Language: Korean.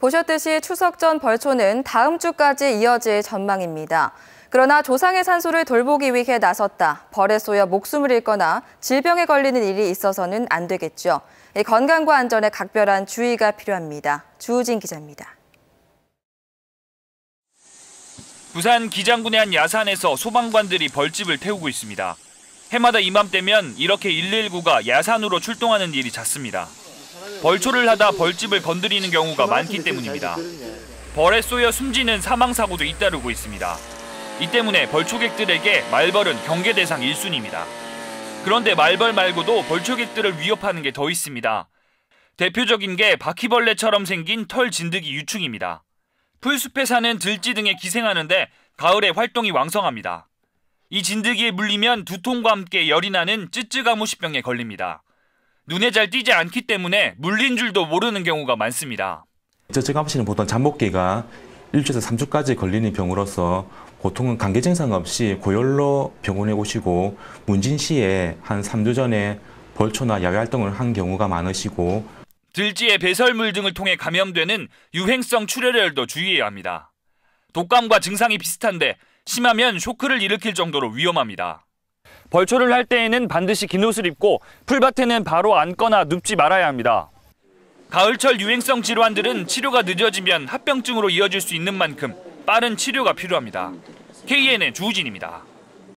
보셨듯이 추석 전 벌초는 다음 주까지 이어질 전망입니다. 그러나 조상의 산소를 돌보기 위해 나섰다, 벌에 쏘여 목숨을 잃거나 질병에 걸리는 일이 있어서는 안 되겠죠. 건강과 안전에 각별한 주의가 필요합니다. 주우진 기자입니다. 부산 기장군의 한 야산에서 소방관들이 벌집을 태우고 있습니다. 해마다 이맘때면 이렇게 119가 야산으로 출동하는 일이 잦습니다. 벌초를 하다 벌집을 건드리는 경우가 그 많기 때문입니다. 벌에 쏘여 숨지는 사망 사고도 잇따르고 있습니다. 이 때문에 벌초객들에게 말벌은 경계 대상 1순위입니다. 그런데 말벌 말고도 벌초객들을 위협하는 게 더 있습니다. 대표적인 게 바퀴벌레처럼 생긴 털 진드기 유충입니다. 풀숲에 사는 들쥐 등에 기생하는데 가을에 활동이 왕성합니다. 이 진드기에 물리면 두통과 함께 열이 나는 쯔쯔가무시병에 걸립니다. 눈에 잘 띄지 않기 때문에 물린 줄도 모르는 경우가 많습니다. 저체감신은 보통 잠복기가 1주에서 3주까지 걸리는 병으로서 보통은 관계 증상 없이 고열로 병원에 오시고 문진 시에 한 3주 전에 벌초나 야외 활동을 한 경우가 많으시고 들지의 배설물 등을 통해 감염되는 유행성 출혈열도 주의해야 합니다. 독감과 증상이 비슷한데 심하면 쇼크를 일으킬 정도로 위험합니다. 벌초를 할 때에는 반드시 긴 옷을 입고 풀밭에는 바로 앉거나 눕지 말아야 합니다. 가을철 유행성 질환들은 치료가 늦어지면 합병증으로 이어질 수 있는 만큼 빠른 치료가 필요합니다. KNN 주우진입니다.